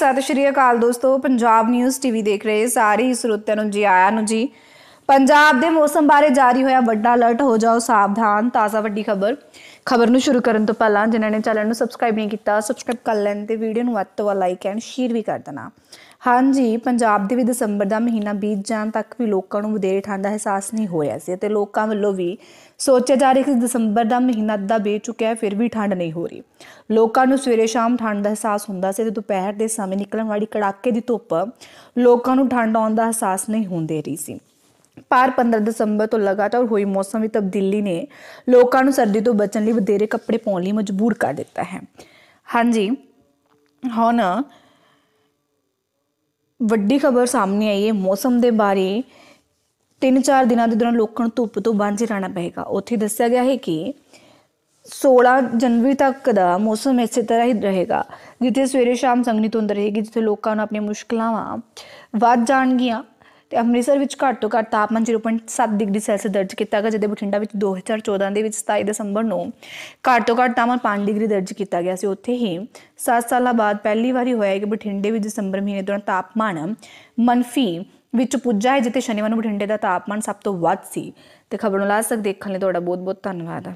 ਸਤਿ ਸ਼੍ਰੀ ਅਕਾਲ ਦੋਸਤੋ Punjab news TV ਦੇਖ ਰਹੇ ਸਾਰੇ ਸਰੋਤਿਆਂ ਨੂੰ ਜੀ ਆਇਆਂ ਨੂੰ ਜੀ ਪੰਜਾਬ ਦੇ ਮੌਸਮ ਬਾਰੇ ਜਾਰੀ ਹੋਇਆ ਵੱਡਾ ਅਲਰਟ ਹੋ ਜਾਓ ਸਾਵਧਾਨ ਤਾਜ਼ਾ ਵੱਡੀ ਖਬਰ ਖਬਰ ਨੂੰ ਸ਼ੁਰੂ ਕਰਨ ਤੋਂ ਪਹਿਲਾਂ ਜਿਨ੍ਹਾਂ ਨੇ ਚੈਨਲ ਨੂੰ ਸਬਸਕ੍ਰਾਈਬ ਨਹੀਂ ਕੀਤਾ ਸਬਸਕ੍ਰਾਈਬ ਕਰ ਲੈਣ ਤੇ ਵੀਡੀਓ ਨੂੰ ਵੱਧ ਤੋਂ ਵੱਧ ਲਾਈਕ ਐਂਡ ਸ਼ੇਅਰ ਵੀ ਕਰ ਦੇਣਾ ਹਾਂਜੀ ਪੰਜਾਬ ਦੇ ਵੀ ਦਸੰਬਰ ਦਾ ਮਹੀਨਾ ਬੀਤ ਜਾਣ ਤੱਕ ਵੀ ਲੋਕਾਂ ਨੂੰ ਵਧੇਰੇ ਠੰਡ ਦਾ ਅਹਿਸਾਸ ਨਹੀਂ ਹੋਇਆ ਸੀ ਤੇ ਲੋਕਾਂ ਵੱਲੋਂ ਵੀ ਸੋਚਿਆ ਜਾ ਰਿਹਾ ਕਿ ਦਸੰਬਰ ਦਾ ਮਹੀਨਾ ਅੱਧਾ ਬੀਤ ਚੁੱਕਿਆ ਹੈ ਫਿਰ ਵੀ ਠੰਡ ਨਹੀਂ ਹੋ ਰਹੀ ਲੋਕਾਂ ਨੂੰ ਸਵੇਰੇ ਸ਼ਾਮ ਠੰਡ ਦਾ ਅਹਿਸਾਸ ਹੁੰਦਾ ਸੀ ਤੇ ਦੁਪਹਿਰ ਦੇ ਸਮੇਂ ਨਿਕਲਣ ਵਾਲੀ ਕੜਾਕੇ ਦੀ ਧੁੱਪ ਲੋਕਾਂ ਨੂੰ ਠੰਡ ਆਉਣ ਦਾ ਅਹਿਸਾਸ ਨਹੀਂ ਹੁੰਦੇ ਰਹੀ ਸੀ ਪਾਰ 15 ਦਸੰਬਰ ਤੋਂ ਲਗਾਤਾਰ ਹੋਈ ਮੌਸਮ ਵਿੱਚ ਤਬਦੀਲੀ ਨੇ ਲੋਕਾਂ ਨੂੰ ਸਰਦੀ ਤੋਂ ਬਚਣ ਲਈ ਵਧੇਰੇ ਕੱਪੜੇ ਪਾਉਣ ਲਈ ਮਜਬੂਰ ਕਰ ਦਿੱਤਾ ਹੈ ਹਾਂਜੀ ਹੁਣ ਵੱਡੀ ਖਬਰ ਸਾਹਮਣੇ ਆਈ ਹੈ ਮੌਸਮ ਦੇ ਬਾਰੇ 3-4 ਦਿਨਾਂ ਦੇ ਦੌਰਾਨ ਲੋਕਾਂ ਨੂੰ ਧੁੱਪ ਤੋਂ ਬਾਂਝੇ ਰਹਿਣਾ ਪਏਗਾ ਉੱਥੇ ਦੱਸਿਆ ਗਿਆ ਹੈ ਕਿ 16 ਜਨਵਰੀ ਤੱਕ ਦਾ ਮੌਸਮ ਇਸੇ ਤਰ੍ਹਾਂ ਹੀ ਰਹੇਗਾ ਜਿੱਥੇ ਸਵੇਰੇ ਸ਼ਾਮ ਸੰਘਣੀ ਧੁੰਦ ਰਹੇਗੀ ਜਿੱਥੇ ਲੋਕਾਂ ਨੂੰ ਆਪਣੀਆਂ ਮੁਸ਼ਕਲਾਂ ਵੱਧ ਜਾਣਗੀਆਂ ਤੇ ਅੰਮ੍ਰਿਤਸਰ ਵਿੱਚ ਘੱਟ ਤੋਂ ਘੱਟ ਤਾਪਮਾਨ 0.7 ਡਿਗਰੀ ਸੈਲਸੀਅਸ ਦਰਜ ਕੀਤਾ ਗਿਆ ਜਦੋਂ ਬਠਿੰਡਾ ਵਿੱਚ 2014 ਦੇ ਵਿੱਚ 27 ਦਸੰਬਰ ਨੂੰ ਘੱਟ ਤੋਂ ਘੱਟ ਤਾਪਮਾਨ 5 ਡਿਗਰੀ ਦਰਜ ਕੀਤਾ ਗਿਆ ਸੀ ਉੱਥੇ ਹੀ 7 ਸਾਲਾਂ ਬਾਅਦ ਪਹਿਲੀ ਵਾਰੀ ਹੋਇਆ ਕਿ ਬਠਿੰਡੇ ਵਿੱਚ ਦਸੰਬਰ ਮਹੀਨੇ ਦੌਰਾਨ ਤਾਪਮਾਨ ਮਨਫੀ ਵਿੱਚ ਪੁੱਜਾ ਹੈ ਜਿੱਥੇ ਸ਼ਨੀਵਾਰ ਨੂੰ ਬਠਿੰਡੇ ਦਾ ਤਾਪਮਾਨ ਸਭ ਤੋਂ ਵੱਧ ਸੀ ਤੇ ਖਬਰ ਨੂੰ ਲਾ ਦੇਖਣ ਲਈ ਤੁਹਾਡਾ ਬਹੁਤ ਬਹੁਤ ਧੰਨਵਾਦ